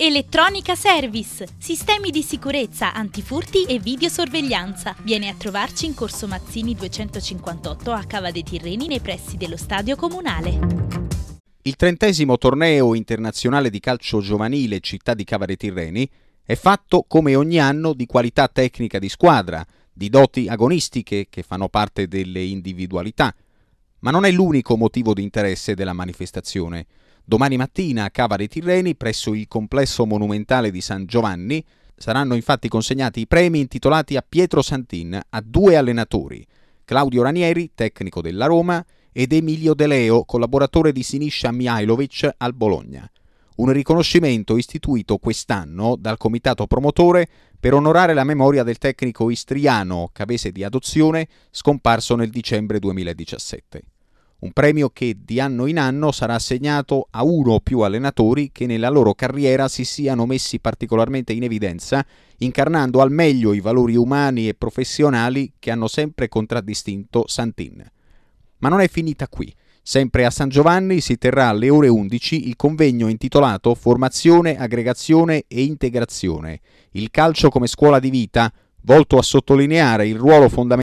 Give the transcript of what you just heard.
Elettronica Service, sistemi di sicurezza, antifurti e videosorveglianza. Viene a trovarci in Corso Mazzini 258 a Cava dei Tirreni nei pressi dello Stadio Comunale. Il trentesimo torneo internazionale di calcio giovanile città di Cava dei Tirreni è fatto come ogni anno di qualità tecnica di squadra, di doti agonistiche che fanno parte delle individualità. Ma non è l'unico motivo di interesse della manifestazione. Domani mattina a Cava dei Tirreni, presso il complesso monumentale di San Giovanni, saranno infatti consegnati i premi intitolati a Pietro Santin a due allenatori, Claudio Ranieri, tecnico della Roma, ed Emilio De Leo, collaboratore di Siniscia Mihailovic al Bologna. Un riconoscimento istituito quest'anno dal comitato promotore per onorare la memoria del tecnico istriano, cavese di adozione, scomparso nel dicembre 2017 un premio che di anno in anno sarà assegnato a uno o più allenatori che nella loro carriera si siano messi particolarmente in evidenza, incarnando al meglio i valori umani e professionali che hanno sempre contraddistinto Santin. Ma non è finita qui. Sempre a San Giovanni si terrà alle ore 11 il convegno intitolato Formazione, aggregazione e integrazione. Il calcio come scuola di vita, volto a sottolineare il ruolo fondamentale